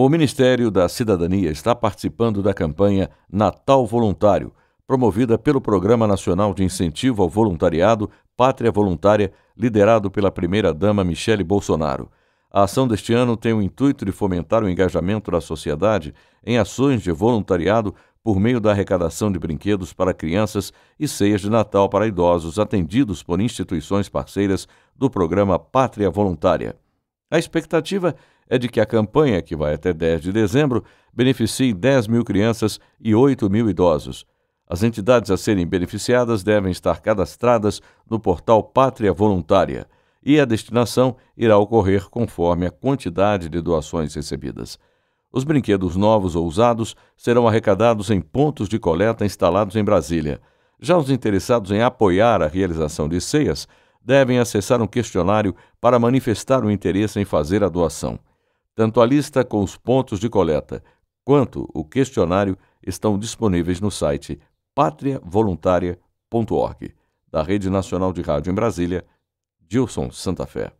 O Ministério da Cidadania está participando da campanha Natal Voluntário, promovida pelo Programa Nacional de Incentivo ao Voluntariado Pátria Voluntária, liderado pela primeira-dama Michele Bolsonaro. A ação deste ano tem o intuito de fomentar o engajamento da sociedade em ações de voluntariado por meio da arrecadação de brinquedos para crianças e ceias de Natal para idosos atendidos por instituições parceiras do programa Pátria Voluntária. A expectativa é de que a campanha, que vai até 10 de dezembro, beneficie 10 mil crianças e 8 mil idosos. As entidades a serem beneficiadas devem estar cadastradas no portal Pátria Voluntária e a destinação irá ocorrer conforme a quantidade de doações recebidas. Os brinquedos novos ou usados serão arrecadados em pontos de coleta instalados em Brasília. Já os interessados em apoiar a realização de ceias devem acessar um questionário para manifestar o interesse em fazer a doação. Tanto a lista com os pontos de coleta quanto o questionário estão disponíveis no site patriavoluntaria.org da Rede Nacional de Rádio em Brasília, Gilson Santa Fé.